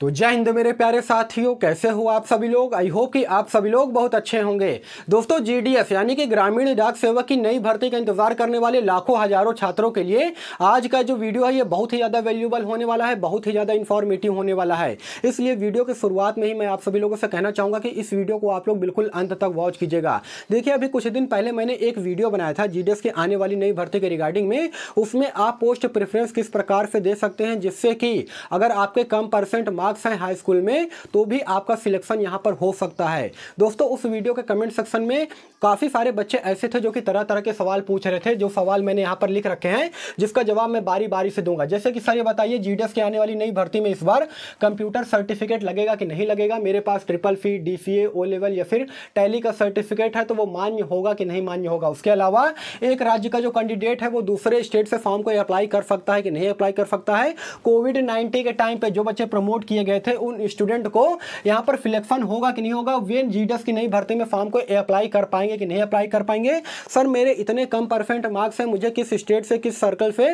तो जय हिंद मेरे प्यारे साथियों कैसे हो आप सभी लोग आई होप कि आप सभी लोग बहुत अच्छे होंगे दोस्तों जीडीएस यानी कि ग्रामीण डाक सेवक की नई भर्ती का इंतजार करने वाले लाखों हजारों छात्रों के लिए आज का जो वीडियो है ये बहुत ही ज़्यादा वैल्यूबल होने वाला है बहुत ही ज़्यादा इन्फॉर्मेटिव होने वाला है इसलिए वीडियो की शुरुआत में ही मैं आप सभी लोगों से कहना चाहूँगा कि इस वीडियो को आप लोग बिल्कुल अंत तक वॉच कीजिएगा देखिए अभी कुछ दिन पहले मैंने एक वीडियो बनाया था जी के आने वाली नई भर्ती के रिगार्डिंग में उसमें आप पोस्ट प्रेफरेंस किस प्रकार से दे सकते हैं जिससे कि अगर आपके कम परसेंट मार्क मार्क्स हैं हाई स्कूल में तो भी आपका सिलेक्शन यहाँ पर हो सकता है दोस्तों उस वीडियो के कमेंट सेक्शन में काफ़ी सारे बच्चे ऐसे थे जो कि तरह तरह के सवाल पूछ रहे थे जो सवाल मैंने यहाँ पर लिख रखे हैं जिसका जवाब मैं बारी बारी से दूंगा जैसे कि सर ये बताइए जी e के आने वाली नई भर्ती में इस बार कंप्यूटर सर्टिफिकेट लगेगा कि नहीं लगेगा मेरे पास ट्रिपल फी डी ओ लेवल या फिर टैली का सर्टिफिकेट है तो वो मान्य होगा कि नहीं मान्य होगा उसके अलावा एक राज्य का जो कैंडिडेट है वो दूसरे स्टेट से फॉर्म को अप्लाई कर सकता है कि नहीं अप्लाई कर सकता है कोविड नाइन्टीन के टाइम पर जो बच्चे प्रमोट किए लिए गए थे उन स्टूडेंट को यहाँ पर सिलेक्शन होगा कि नहीं होगा वे जीडस की नई भर्ती में फॉर्म को अप्लाई कर पाएंगे कि नहीं अप्लाई कर पाएंगे सर मेरे इतने कम परसेंट मार्क्स हैं मुझे किस स्टेट से किस सर्कल से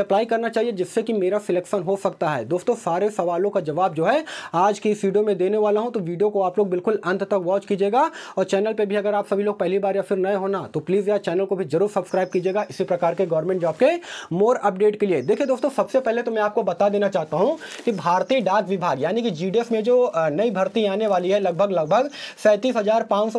अप्लाई करना चाहिए जिससे कि मेरा सिलेक्शन हो सकता है दोस्तों सारे सवालों का जवाब जो है आज की इस वीडियो में देने वाला हूँ तो वीडियो को आप लोग बिल्कुल अंत तक वॉच कीजिएगा और चैनल पर भी अगर आप सभी लोग पहली बार या फिर नए होना तो प्लीज़ यार चैनल को भी जरूर सब्सक्राइब कीजिएगा इसी प्रकार के गवर्नमेंट जॉब के मोर अपडेट के लिए देखिए दोस्तों सबसे पहले तो मैं आपको बता देना चाहता हूँ कि भारतीय डाक विभाग विभाग यानी कि जीडीएस में जो नई भर्ती आने वाली है लगभग लगभग सैंतीस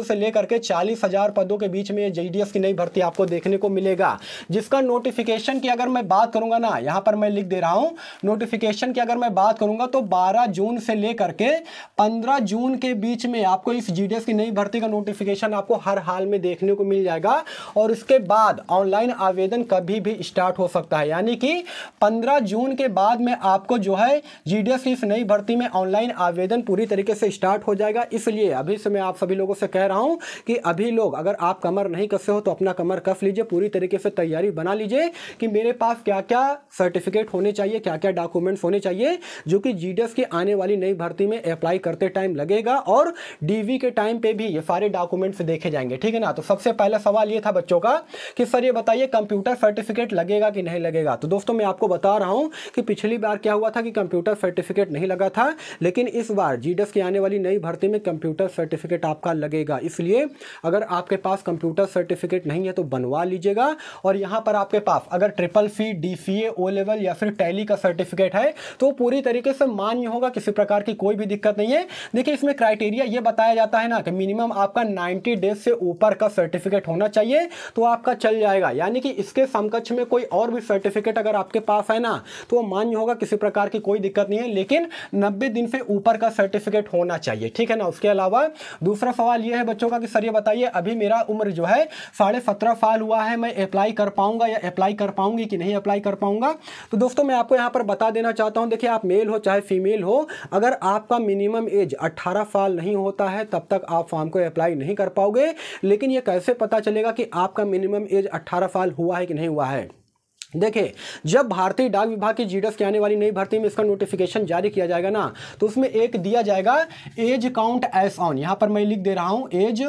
से लेकर के चालीस पदों के बीच में जीडीएस की नई भर्ती आपको देखने को मिलेगा जिसका नोटिफिकेशन की अगर मैं बात करूंगा ना यहाँ पर मैं लिख दे रहा हूँ नोटिफिकेशन की अगर मैं बात करूंगा तो बारह जून से लेकर के पंद्रह जून के बीच में आपको इस जी की नई भर्ती का नोटिफिकेशन आपको हर हाल में देखने को मिल जाएगा और इसके बाद ऑनलाइन आवेदन कभी भी स्टार्ट हो सकता है यानी कि 15 जून के बाद में आपको जो है जीडीएस की नई भर्ती भर्ती में ऑनलाइन आवेदन पूरी तरीके से स्टार्ट हो जाएगा इसलिए अभी से मैं आप सभी लोगों से कह रहा हूँ कि अभी लोग अगर आप कमर नहीं कसे हो तो अपना कमर कस लीजिए पूरी तरीके से तैयारी बना लीजिए कि मेरे पास क्या क्या सर्टिफिकेट होने चाहिए क्या क्या डॉक्यूमेंट्स होने चाहिए जो कि जी की आने वाली नई भर्ती में अप्लाई करते टाइम लगेगा और डी के टाइम पर भी ये सारे डॉक्यूमेंट्स देखे जाएंगे ठीक है ना तो सबसे पहला सवाल ये था बच्चों का कि सर ये बताइए कंप्यूटर सर्टिफिकेट लगेगा कि नहीं लगेगा तो दोस्तों मैं आपको बता रहा हूँ कि पिछली बार क्या हुआ था कि कंप्यूटर सर्टिफिकेट नहीं लगा था लेकिन इस बार जी e की आने वाली नई भर्ती में कंप्यूटर सर्टिफिकेट आपका लगेगा इसलिए अगर आपके पास कंप्यूटर सर्टिफिकेट नहीं है तो बनवा लीजिएगा और यहाँ पर आपके पास अगर triple C D C O level या फिर टैली का सर्टिफिकेट है तो पूरी तरीके से मान्य होगा किसी प्रकार की कोई भी दिक्कत नहीं है देखिए इसमें क्राइटेरिया ये बताया जाता है ना कि मिनिमम आपका 90 डेज से ऊपर का सर्टिफिकेट होना चाहिए तो आपका चल जाएगा यानी कि इसके समकक्ष में कोई और भी सर्टिफिकेट अगर आपके पास है ना तो मान्य होगा किसी प्रकार की कोई दिक्कत नहीं है लेकिन नब्बे दिन से ऊपर का सर्टिफिकेट होना चाहिए ठीक है ना उसके अलावा दूसरा सवाल ये है बच्चों का कि सर ये बताइए अभी मेरा उम्र जो है साढ़े सत्रह साल हुआ है मैं अप्लाई कर पाऊंगा या अप्लाई कर पाऊंगी कि नहीं अप्लाई कर पाऊंगा तो दोस्तों मैं आपको यहाँ पर बता देना चाहता हूँ देखिए आप मेल हो चाहे फीमेल हो अगर आपका मिनिमम एज अट्ठारह साल नहीं होता है तब तक आप फॉर्म को अप्लाई नहीं कर पाओगे लेकिन ये कैसे पता चलेगा कि आपका मिनिमम एज अट्ठारह साल हुआ है कि नहीं हुआ है देखिए जब भारतीय डाक विभाग की जीडीएफ की आने वाली नई भर्ती में इसका नोटिफिकेशन जारी किया जाएगा ना तो उसमें एक दिया जाएगा एज काउंट एस ऑन यहां पर मैं लिख दे रहा हूं एज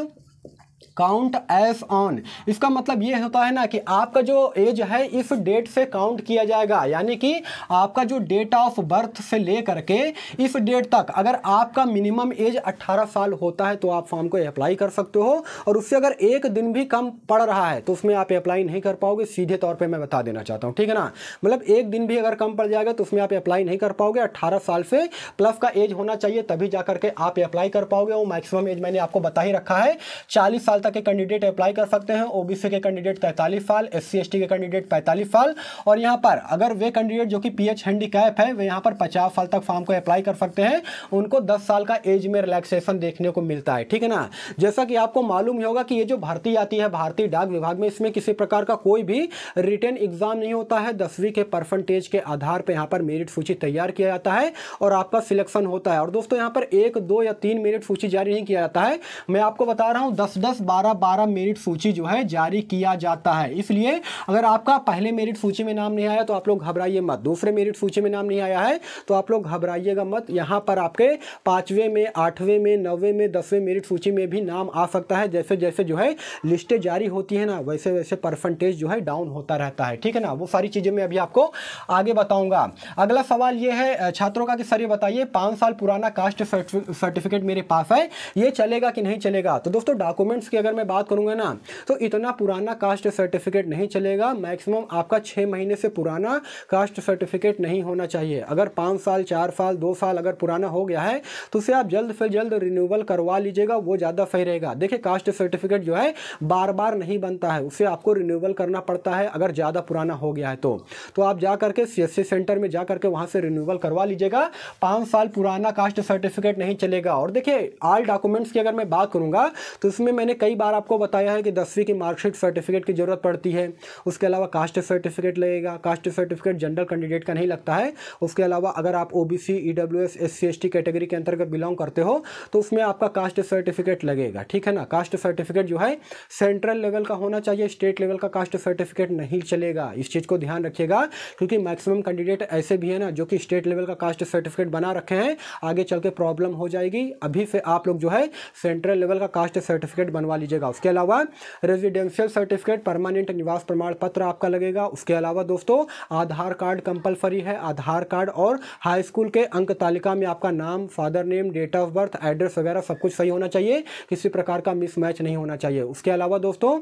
काउंट एज ऑन इसका मतलब ये होता है ना कि आपका जो एज है इस डेट से काउंट किया जाएगा यानी कि आपका जो डेट ऑफ बर्थ से लेकर के इस डेट तक अगर आपका मिनिमम एज 18 साल होता है तो आप फॉर्म को अप्लाई कर सकते हो और उससे अगर एक दिन भी कम पड़ रहा है तो उसमें आप अप्लाई नहीं कर पाओगे सीधे तौर पर मैं बता देना चाहता हूँ ठीक है ना मतलब एक दिन भी अगर कम पड़ जाएगा तो उसमें आप अप्लाई नहीं कर पाओगे अट्ठारह साल से प्लस का एज होना चाहिए तभी जा करके आप अप्लाई कर पाओगे वो मैक्सिमम एज मैंने आपको बता ही रखा है चालीस साल तक के कैंडिडेट अप्लाई कर सकते हैं ओबीसी के कैंडिडेट तैंतालीस साल एस सी के कैंडिडेट पैंतालीस साल और यहाँ पर अगर वे कैंडिडेट जो कि पी एच हैंडीकैप है वे यहाँ पर पचास साल तक फॉर्म को अप्लाई कर सकते हैं उनको दस साल का एज में रिलैक्सेशन देखने को मिलता है ठीक है ना जैसा कि आपको मालूम ही होगा कि ये जो भर्ती आती है भारतीय डाक विभाग में इसमें किसी प्रकार का कोई भी रिटर्न एग्जाम नहीं होता है दसवीं के परसेंटेज के आधार पर यहाँ पर मेरिट सूची तैयार किया जाता है और आपका सिलेक्शन होता है और दोस्तों यहाँ पर एक दो या तीन मेरिट सूची जारी नहीं किया जाता है मैं आपको बता रहा हूँ दस दस बारह बारह मेरिट सूची जो है जारी किया जाता है इसलिए अगर आपका पहले मेरिट सूची में नाम नहीं आया तो आप लोग घबराइए मत दूसरे मेरिट सूची में नाम नहीं आया है तो आप लोग घबराइएगा मत यहाँ पर आपके पाँचवें में आठवें में नौवें में दसवें मेरिट सूची में भी नाम आ सकता है जैसे जैसे जो है लिस्टें जारी होती है ना वैसे वैसे परसेंटेज जो है डाउन होता रहता है ठीक है ना वो सारी चीज़ें मैं अभी आपको आगे बताऊँगा अगला सवाल ये है छात्रों का कि सर ये बताइए पाँच साल पुराना कास्ट सर्टिफिकेट मेरे पास है ये चलेगा कि नहीं चलेगा तो दोस्तों डॉक्यूमेंट्स के अगर मैं बात करूंगा ना तो इतना पुराना कास्ट सर्टिफिकेट नहीं चलेगा मैक्सिमम आपका छः महीने से पुराना कास्ट सर्टिफिकेट नहीं होना चाहिए अगर पाँच साल चार साल दो साल अगर पुराना हो गया है तो उसे आप जल्द से जल्द रिन्यूअल करवा लीजिएगा वो ज़्यादा सही रहेगा देखिए कास्ट सर्टिफिकेट जो है बार बार नहीं बनता है उसे आपको रिन्यूअल करना पड़ता है अगर ज़्यादा पुराना हो गया है तो, तो आप जा करके सी सेंटर में जा करके वहाँ से रिन्यूअल करवा लीजिएगा पाँच साल पुराना कास्ट सर्टिफिकेट नहीं चलेगा और देखिए आल डॉक्यूमेंट्स की अगर मैं बात करूँगा तो इसमें मैंने कई कई बार आपको बताया है कि दसवीं की मार्कशीट सर्टिफिकेट की ज़रूरत पड़ती है उसके अलावा कास्ट सर्टिफिकेट लगेगा कास्ट सर्टिफिकेट जनरल कैंडिडेट का नहीं लगता है उसके अलावा अगर आप O B C E W S S C S T category के अंतर्गत बिलोंग करते हो तो उसमें आपका कास्ट सर्टिफिकेट लगेगा ठीक है ना कास्ट सर्टिफिकेट जो है सेंट्रल लेवल का होना चाहिए स्टेट लेवल का कास्ट सर्टिफिकेट नहीं चलेगा इस चीज़ को ध्यान रखिएगा क्योंकि मैक्सिमम कैंडिडेट ऐसे भी है ना जो कि स्टेट लेवल का कास्ट सर्टिफिकेट बना रखे हैं आगे चल के प्रॉब्लम हो जाएगी अभी से आप लोग जो है सेंट्रल लेवल का कास्ट सर्टिफिकेट बनवा लीजिएगा उसके अलावा रेजिडेंशियल सर्टिफिकेट परमानेंट निवास प्रमाण पत्र आपका लगेगा उसके अलावा दोस्तों आधार कार्ड कंपलसरी है आधार कार्ड और हाई स्कूल के अंक तालिका में आपका नाम father name date of birth address वगैरह सब कुछ सही होना चाहिए किसी प्रकार का मिसमैच नहीं होना चाहिए उसके अलावा दोस्तों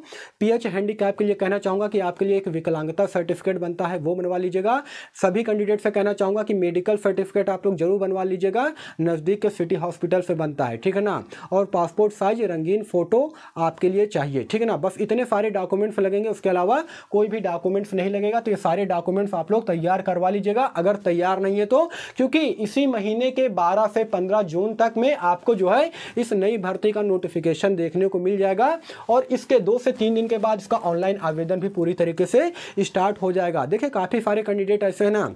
पीएच हैंडीकैप के लिए कहना चाहूँगा कि आपके लिए एक विकलांगता सर्टिफिकेट बनता है वो बनवा लीजिएगा सभी कैंडिडेट से कहना चाहूँगा कि मेडिकल सर्टिफिकेट आप लोग जरूर बनवा लीजिएगा नज़दीक के सिटी हॉस्पिटल से बनता है ठीक है ना और पासपोर्ट साइज रंगीन फ़ोटो आपके लिए चाहिए ठीक है ना बस इतने सारे डॉक्यूमेंट्स लगेंगे उसके अलावा कोई भी डॉक्यूमेंट्स नहीं लगेगा तो ये सारे डॉक्यूमेंट्स आप लोग तैयार करवा लीजिएगा अगर तैयार नहीं है तो क्योंकि इसी महीने के बारह से पंद्रह जून तक में आपको जो है इस नई भर्ती का नोटिफिकेशन देखने को मिल जाएगा और इसके दो से तीन दिन के बाद इसका ऑनलाइन आवेदन भी पूरी तरीके से स्टार्ट हो जाएगा देखिए काफ़ी सारे कैंडिडेट ऐसे हैं ना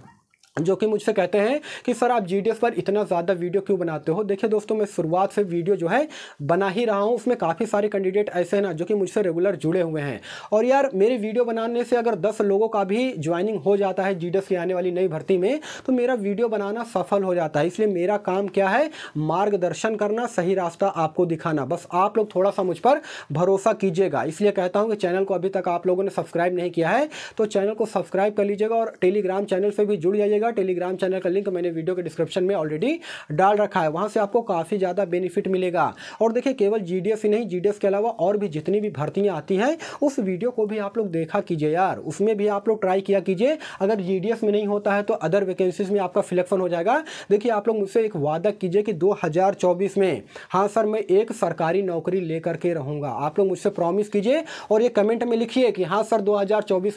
जो कि मुझसे कहते हैं कि सर आप जी पर इतना ज़्यादा वीडियो क्यों बनाते हो देखिए दोस्तों मैं शुरुआत से वीडियो जो है बना ही रहा हूँ उसमें काफ़ी सारे कैंडिडेट ऐसे हैं ना जो कि मुझसे रेगुलर जुड़े हुए हैं और यार मेरी वीडियो बनाने से अगर 10 लोगों का भी ज्वाइनिंग हो जाता है जी की आने वाली नई भर्ती में तो मेरा वीडियो बनाना सफल हो जाता है इसलिए मेरा काम क्या है मार्गदर्शन करना सही रास्ता आपको दिखाना बस आप लोग थोड़ा सा मुझ पर भरोसा कीजिएगा इसलिए कहता हूँ कि चैनल को अभी तक आप लोगों ने सब्सक्राइब नहीं किया है तो चैनल को सब्सक्राइब कर लीजिएगा और टेलीग्राम चैनल से भी जुड़ जाइएगा लीजिएगा टेलीग्राम चैनल का लिंक मैंने वीडियो के डिस्क्रिप्शन में ऑलरेडी डाल रखा है वहाँ से आपको काफ़ी ज़्यादा बेनिफिट मिलेगा और देखिए केवल जी ही नहीं जी के अलावा और भी जितनी भी भर्तियाँ आती हैं उस वीडियो को भी आप लोग देखा कीजिए यार उसमें भी आप लोग ट्राई किया कीजिए अगर जी में नहीं होता है तो अदर वैकेंसीज में आपका सिलेक्शन हो जाएगा देखिए आप लोग मुझसे एक वादा कीजिए कि दो में हाँ सर मैं एक सरकारी नौकरी लेकर के रहूँगा आप लोग मुझसे प्रॉमिस कीजिए और ये कमेंट में लिखिए कि हाँ सर दो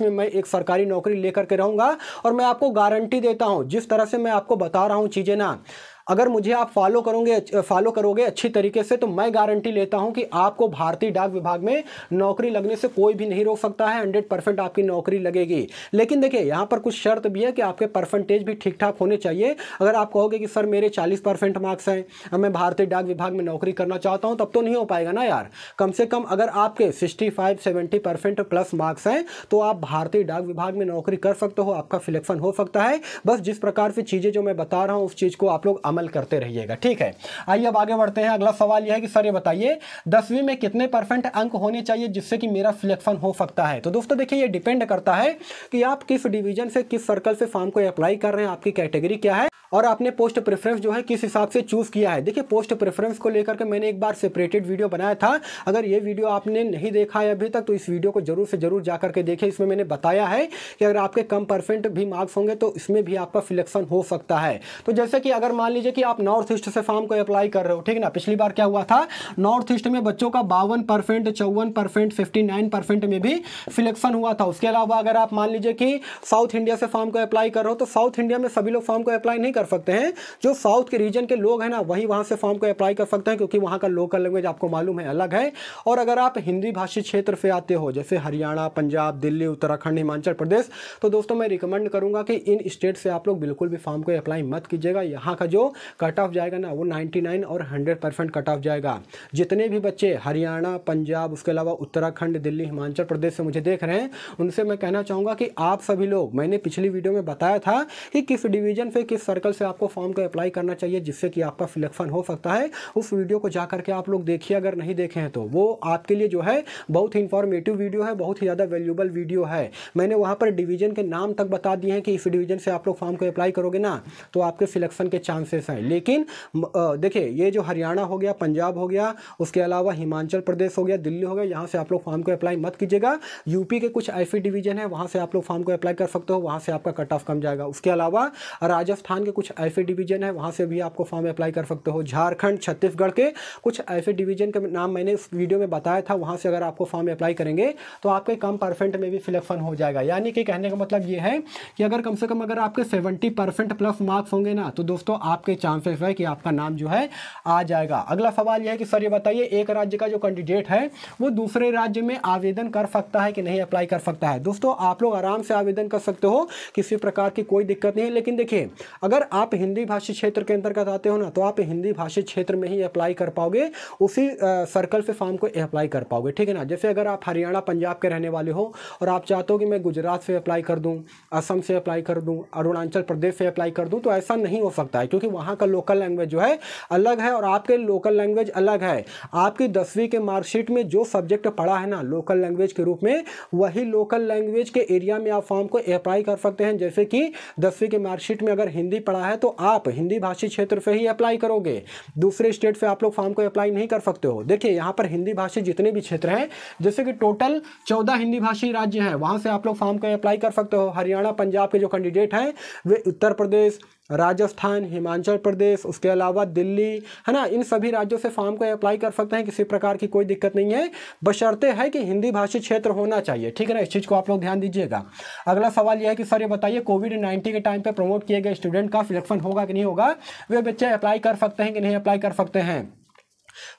में मैं एक सरकारी नौकरी लेकर के रहूँगा और मैं आपको गारंटी दे देता हूँ जिस तरह से मैं आपको बता रहा हूँ चीज़ें ना अगर मुझे आप फॉलो करोगे फॉलो करोगे अच्छी तरीके से तो मैं गारंटी लेता हूँ कि आपको भारतीय डाक विभाग में नौकरी लगने से कोई भी नहीं रोक सकता है हंड्रेड परसेंट आपकी नौकरी लगेगी लेकिन देखिए यहाँ पर कुछ शर्त भी है कि आपके परसेंटेज भी ठीक ठाक होने चाहिए अगर आप कहोगे कि सर मेरे चालीस परसेंट मार्क्स हैं मैं भारतीय डाक विभाग में नौकरी करना चाहता हूँ तब तो नहीं हो पाएगा ना यार कम से कम अगर आपके sixty five seventy percent plus marks हैं तो आप भारतीय डाक विभाग में नौकरी कर सकते हो आपका सिलेक्शन हो सकता है बस जिस प्रकार से चीज़ें जो मैं बता रहा हूँ उस चीज़ को आप लोग अमल करते रहिएगा ठीक है आइए अब आगे बढ़ते हैं अगला सवाल यह है कि सर ये बताइए दसवीं में कितने परसेंट अंक होने चाहिए जिससे कि मेरा सिलेक्शन हो सकता है तो दोस्तों देखिए ये डिपेंड करता है कि आप किस डिवीजन से किस सर्कल से फॉर्म को अप्लाई कर रहे हैं आपकी कैटेगरी क्या है और आपने पोस्ट प्रेफरेंस जो है किस हिसाब से चूज़ किया है देखिए पोस्ट प्रेफरेंस को लेकर के मैंने एक बार सेपरेटेड वीडियो बनाया था अगर ये वीडियो आपने नहीं देखा है अभी तक तो इस वीडियो को जरूर से जरूर जा करके देखें इसमें मैंने बताया है कि अगर आपके कम परसेंट भी मार्क्स होंगे तो इसमें भी आपका सिलेक्शन हो सकता है तो जैसे कि अगर मान लीजिए लीजिए कि आप नॉर्थ ईस्ट से फॉर्म को अप्लाई कर रहे हो ठीक है ना पिछली बार क्या हुआ था नॉर्थ ईस्ट में बच्चों का बावन परसेंट चौवन परसेंट फिफ्टी नाइन परसेंट में भी सिलेक्शन हुआ था उसके अलावा अगर आप मान लीजिए कि साउथ इंडिया से फॉर्म को अप्लाई कर रहे हो तो साउथ इंडिया में सभी लोग फॉर्म को अप्लाई नहीं कर सकते हैं जो साउथ के रीजन के लोग हैं ना वही वहाँ से फॉर्म को अप्लाई कर सकते हैं क्योंकि वहाँ का लोकल लैंग्वेज आपको मालूम है अलग है और अगर आप हिंदी भाषी क्षेत्र से आते हो जैसे हरियाणा पंजाब दिल्ली उत्तराखंड हिमाचल प्रदेश तो दोस्तों मैं रिकमेंड करूँगा कि इन स्टेट से आप लोग बिल्कुल भी फॉर्म को अप्लाई मत कीजिएगा यहाँ का जो कट ऑफ जाएगा ना वो 99 और 100 परसेंट कट ऑफ जाएगा जितने भी बच्चे हरियाणा पंजाब उसके अलावा उत्तराखंड दिल्ली हिमाचल प्रदेश से मुझे देख रहे हैं उनसे मैं कहना चाहूँगा कि आप सभी लोग मैंने पिछली वीडियो में बताया था कि किस डिवीजन से किस सर्कल से आपको फॉर्म को अप्लाई करना चाहिए जिससे कि आपका सिलेक्शन हो सकता है उस वीडियो को जा करके आप लोग देखिए अगर नहीं देखे हैं तो वो आपके लिए जो है बहुत ही इंफॉर्मेटिव वीडियो है बहुत ही ज़्यादा वैल्यूबल वीडियो है मैंने वहाँ पर डिवीजन के नाम तक बता दिए हैं कि इस डिवीजन से आप लोग फॉर्म को अप्लाई करोगे ना तो आपके सिलेक्शन के चांसेस प्रदेश हैं लेकिन देखिए ये जो हरियाणा हो गया पंजाब हो गया उसके अलावा हिमाचल प्रदेश हो गया दिल्ली हो गया यहाँ से आप लोग फॉर्म को अप्लाई मत कीजिएगा यूपी के कुछ ऐसे डिवीजन है वहाँ से आप लोग फॉर्म को अप्लाई कर सकते हो वहाँ से आपका कट ऑफ कम जाएगा उसके अलावा राजस्थान के कुछ ऐसे डिवीजन है वहाँ से भी आपको फॉर्म अप्लाई कर सकते हो झारखंड छत्तीसगढ़ के कुछ ऐसे डिवीजन के नाम मैंने इस वीडियो में बताया था वहाँ से अगर आपको फॉर्म अप्लाई करेंगे तो आपके कम परसेंट में भी सिलेक्शन हो जाएगा यानी कि कहने का मतलब ये है कि अगर कम से कम अगर आपके सेवेंटी परसेंट प्लस मार्क्स होंगे ना तो दोस्तों आपके चांसेस है कि आपका नाम जो है आ जाएगा अगला सवाल यह है कि सर ये बताइए एक राज्य का जो कैंडिडेट है वो दूसरे राज्य में आवेदन कर सकता है कि नहीं अप्लाई कर सकता है दोस्तों आप लोग आराम से आवेदन कर सकते हो किसी प्रकार की कोई दिक्कत नहीं है लेकिन देखिए अगर आप हिंदी भाषी क्षेत्र के अंतर्गत आते हो ना तो आप हिंदी भाषी क्षेत्र में ही अप्लाई कर पाओगे उसी सर्कल से फॉर्म को अप्लाई कर पाओगे ठीक है ना जैसे अगर आप हरियाणा पंजाब के रहने वाले हो और आप चाहते हो कि मैं गुजरात से अप्लाई कर दूँ असम से अप्लाई कर दूँ अरुणाचल प्रदेश से अप्लाई कर दूँ तो ऐसा नहीं हो सकता है क्योंकि वहाँ का लोकल लैंग्वेज जो है अलग है और आपके लोकल लैंग्वेज अलग है आपकी दसवीं के मार्कशीट में जो सब्जेक्ट पढ़ा है ना लोकल लैंग्वेज के रूप में वही लोकल लैंग्वेज के एरिया में आप फॉर्म को अप्लाई कर सकते हैं जैसे कि दसवीं के मार्कशीट में अगर हिंदी पढ़ा है तो आप हिंदी भाषी क्षेत्र से ही अप्लाई करोगे दूसरे स्टेट से आप लोग फॉर्म को अप्लाई नहीं कर सकते हो देखिए यहाँ पर हिंदी भाषी जितने भी क्षेत्र हैं जैसे कि टोटल चौदह हिंदी भाषी राज्य हैं वहाँ से आप लोग फॉर्म को अप्लाई कर सकते हो हरियाणा पंजाब के जो कैंडिडेट हैं वे उत्तर प्रदेश राजस्थान हिमाचल प्रदेश उसके अलावा दिल्ली है ना इन सभी राज्यों से फॉर्म को अप्लाई कर सकते हैं किसी प्रकार की कोई दिक्कत नहीं है बशर्ते है कि हिंदी भाषी क्षेत्र होना चाहिए ठीक है ना इस चीज़ को आप लोग ध्यान दीजिएगा अगला सवाल यह है कि सर ये बताइए कोविड नाइन्टीन के टाइम पर प्रमोट किए गए स्टूडेंट का सिलेक्शन होगा कि नहीं होगा वे बच्चे अप्लाई कर सकते हैं कि नहीं अप्लाई कर सकते हैं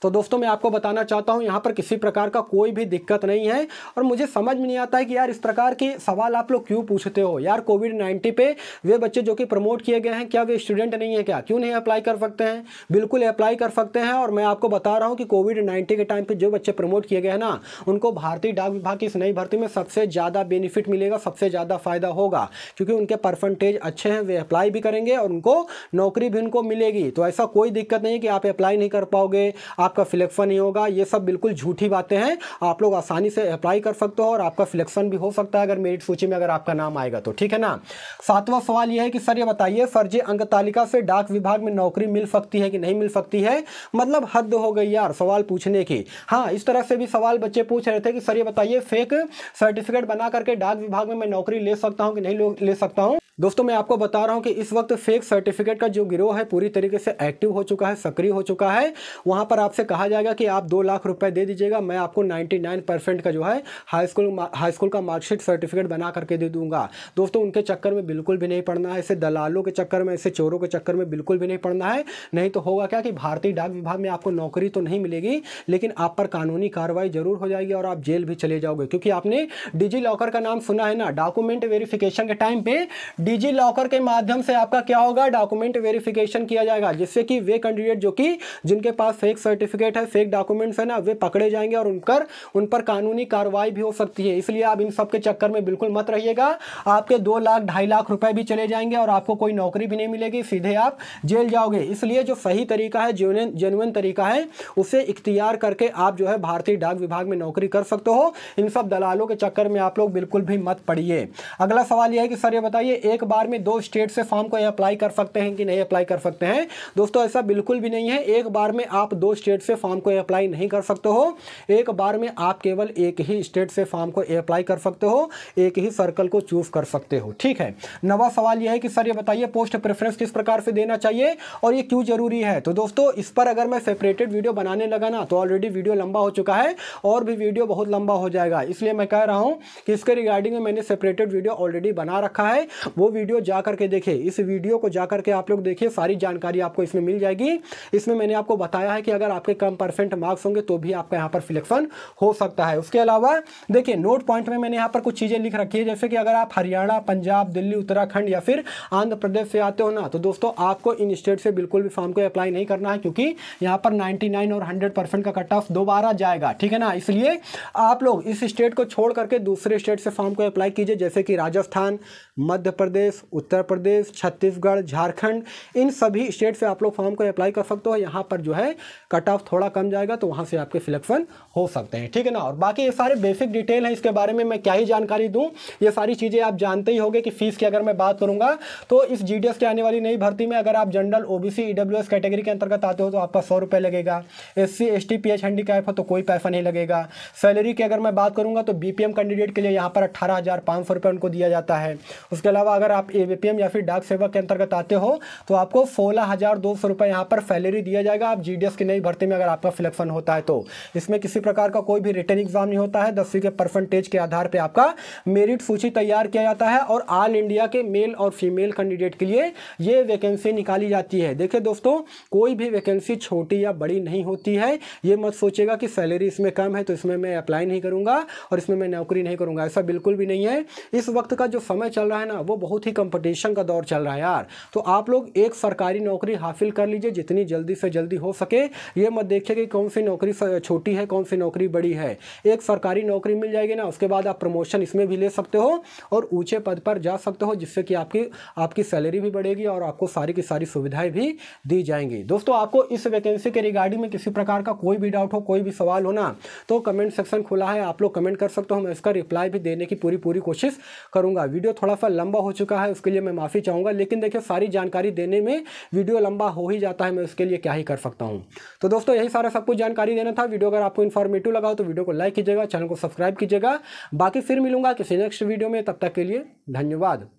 तो दोस्तों मैं आपको बताना चाहता हूँ यहाँ पर किसी प्रकार का कोई भी दिक्कत नहीं है और मुझे समझ में नहीं आता है कि यार इस प्रकार के सवाल आप लोग क्यों पूछते हो यार कोविड नाइन्टीन पे वे बच्चे जो कि प्रमोट किए गए हैं क्या वे स्टूडेंट नहीं है क्या क्यों नहीं अप्लाई कर सकते हैं बिल्कुल अप्लाई कर सकते हैं और मैं आपको बता रहा हूँ कि कोविड नाइन्टीन के टाइम पर जो बच्चे प्रमोट किए गए हैं ना उनको भारतीय डाक विभाग की इस नई भर्ती में सबसे ज़्यादा बेनिफिट मिलेगा सबसे ज़्यादा फ़ायदा होगा क्योंकि उनके परसेंटेज अच्छे हैं वे अप्लाई भी करेंगे और उनको नौकरी भी उनको मिलेगी तो ऐसा कोई दिक्कत नहीं कि आप अप्लाई नहीं कर पाओगे आपका सिलेक्शन नहीं होगा ये सब बिल्कुल झूठी बातें हैं आप लोग आसानी से अप्लाई कर सकते हो और आपका सिलेक्शन भी हो सकता है अगर मेरिट सूची में अगर आपका नाम आएगा तो ठीक है ना सातवां सवाल यह है कि सर ये बताइए फर्जी अंक तालिका से डाक विभाग में नौकरी मिल सकती है कि नहीं मिल सकती है मतलब हद हो गई यार सवाल पूछने की हाँ इस तरह से भी सवाल बच्चे पूछ रहे थे कि सर ये बताइए फेक सर्टिफिकेट बना करके डाक विभाग में मैं नौकरी ले सकता हूँ कि नहीं ले सकता हूँ दोस्तों मैं आपको बता रहा हूँ कि इस वक्त फेक सर्टिफिकेट का जो गिरोह है पूरी तरीके से एक्टिव हो चुका है सक्रिय हो चुका है वहाँ पर आपसे कहा जाएगा कि आप दो लाख रुपये दे दीजिएगा मैं आपको नाइन्टी नाइन परसेंट का जो है हाई स्कूल हाई स्कूल का मार्कशीट सर्टिफिकेट बना करके दे दूंगा दोस्तों उनके चक्कर में बिल्कुल भी नहीं पड़ना है ऐसे दलालों के चक्कर में ऐसे चोरों के चक्कर में बिल्कुल भी नहीं पड़ना है नहीं तो होगा क्या कि भारतीय डाक विभाग में आपको नौकरी तो नहीं मिलेगी लेकिन आप पर कानूनी कार्रवाई जरूर हो जाएगी और आप जेल भी चले जाओगे क्योंकि आपने डिजी लॉकर का नाम सुना है ना डॉक्यूमेंट वेरिफिकेशन के टाइम पे डिजी लॉकर के माध्यम से आपका क्या होगा डॉक्यूमेंट वेरिफिकेशन किया जाएगा जिससे कि वे कैंडिडेट जो कि जिनके पास फेक सर्टिफिकेट है फेक डॉक्यूमेंट्स है ना वे पकड़े जाएंगे और उन पर उन पर कानूनी कार्रवाई भी हो सकती है इसलिए आप इन सब के चक्कर में बिल्कुल मत रहिएगा आपके दो लाख ढाई लाख रुपए भी चले जाएंगे और आपको कोई नौकरी भी नहीं मिलेगी सीधे आप जेल जाओगे इसलिए जो सही तरीका है जेनुअन जेनुअन तरीका है उसे इख्तियार करके आप जो है भारतीय डाक विभाग में नौकरी कर सकते हो इन सब दलालों के चक्कर में आप लोग बिल्कुल भी मत पड़िए अगला सवाल यह है कि सर ये बताइए एक एक बार में दो स्टेट से फॉर्म को अप्लाई कर सकते हैं कि नहीं अप्लाई कर सकते हैं दोस्तों ऐसा बिल्कुल भी नहीं है एक बार में आप दो स्टेट से फॉर्म को अप्लाई नहीं कर सकते हो एक बार में आप केवल एक ही स्टेट से फॉर्म को अप्लाई कर सकते हो एक ही सर्कल को चूज कर सकते हो ठीक है नवा सवाल यह है कि सर ये बताइए पोस्ट प्रेफरेंस किस प्रकार से देना चाहिए और ये क्यों जरूरी है तो दोस्तों इस पर अगर मैं सेपरेटेड वीडियो बनाने लगा ना तो ऑलरेडी वीडियो लंबा हो चुका है और भी वीडियो बहुत लंबा हो जाएगा इसलिए मैं कह रहा हूँ कि इसके रिगार्डिंग में मैंने सेपरेटेड वीडियो ऑलरेडी बना रखा है वो वीडियो जा करके देखे इस वीडियो को जा करके आप लोग देखिए सारी जानकारी आपको इसमें मिल जाएगी इसमें मैंने आपको बताया है कि अगर आपके कम परसेंट मार्क्स होंगे तो भी आपका यहाँ पर सिलेक्शन हो सकता है उसके अलावा देखिए नोट पॉइंट में मैंने यहाँ पर कुछ चीज़ें लिख रखी है जैसे कि अगर आप हरियाणा पंजाब दिल्ली उत्तराखंड या फिर आंध्र प्रदेश से आते हो ना तो दोस्तों आपको इन स्टेट से बिल्कुल भी फॉर्म को अप्लाई नहीं करना है क्योंकि यहाँ पर नाइन्टी और हंड्रेड का कट ऑफ दोबारा जाएगा ठीक है ना इसलिए आप लोग इस स्टेट को छोड़ करके दूसरे स्टेट से फॉर्म को अप्लाई कीजिए जैसे कि राजस्थान मध्य प्रदेश प्रदेश उत्तर प्रदेश छत्तीसगढ़ झारखंड इन सभी स्टेट से आप लोग फॉर्म को अप्लाई कर सकते हो यहाँ पर जो है कट ऑफ थोड़ा कम जाएगा तो वहाँ से आपके सिलेक्शन हो सकते हैं ठीक है ना और बाकी ये सारे बेसिक डिटेल हैं इसके बारे में मैं क्या ही जानकारी दूँ ये सारी चीज़ें आप जानते ही होगी कि फ़ीस की अगर मैं बात करूँगा तो इस जी के आने वाली नई भर्ती में अगर आप जनरल ओ बी कैटेगरी के अंतर्गत आते हो तो आपका सौ लगेगा S C S T P H हो तो कोई पैसा नहीं लगेगा सैलरी की अगर मैं बात करूँगा तो बी कैंडिडेट के लिए यहाँ पर अट्ठारह हज़ार पाँच सौ रुपये उनको दिया जाता है उसके अलावा अगर आप एबीपीएम या फिर डाक सेवा के अंतर्गत आते हो तो आपको सोलह हज़ार दो सौ रुपए यहाँ पर सैलरी दिया जाएगा आप जीडीएस की नई भर्ती में अगर आपका सिलेक्शन होता है तो इसमें किसी प्रकार का कोई भी रिटर्न एग्जाम नहीं होता है दसवीं के परसेंटेज के आधार पर आपका मेरिट सूची तैयार किया जाता है और ऑल इंडिया के मेल और फीमेल कैंडिडेट के लिए ये वैकेंसी निकाली जाती है देखिए दोस्तों कोई भी वैकेंसी छोटी या बड़ी नहीं होती है ये मत सोचेगा कि सैलरी इसमें कम है तो इसमें मैं अप्लाई नहीं करूंगा और इसमें मैं नौकरी नहीं करूँगा ऐसा बिल्कुल भी नहीं है इस वक्त का जो समय चल रहा है ना वो बहुत ही कंपटीशन का दौर चल रहा है यार तो आप लोग एक सरकारी नौकरी हासिल कर लीजिए जितनी जल्दी से जल्दी हो सके ये मत देखिए कि कौन सी नौकरी छोटी है कौन सी नौकरी बड़ी है एक सरकारी नौकरी मिल जाएगी ना उसके बाद आप प्रमोशन इसमें भी ले सकते हो और ऊँचे पद पर जा सकते हो जिससे कि आपकी आपकी सैलरी भी बढ़ेगी और आपको सारी की सारी सुविधाएँ भी दी जाएंगी दोस्तों आपको इस वैकेंसी के रिगार्डिंग में किसी प्रकार का कोई भी डाउट हो कोई भी सवाल हो ना तो कमेंट सेक्शन खुला है आप लोग कमेंट कर सकते हो मैं इसका रिप्लाई भी देने की पूरी पूरी कोशिश करूंगा वीडियो थोड़ा सा लंबा हो चुका है उसके लिए मैं माफ़ी चाहूँगा लेकिन देखिए सारी जानकारी देने में वीडियो लंबा हो ही जाता है मैं उसके लिए क्या ही कर सकता हूँ तो दोस्तों यही सारा सब कुछ जानकारी देना था वीडियो अगर आपको इन्फॉर्मेटिव लगा हो तो वीडियो को लाइक कीजिएगा चैनल को सब्सक्राइब कीजिएगा बाकी फिर मिलूंगा किसी नेक्स्ट वीडियो में तब तक के लिए धन्यवाद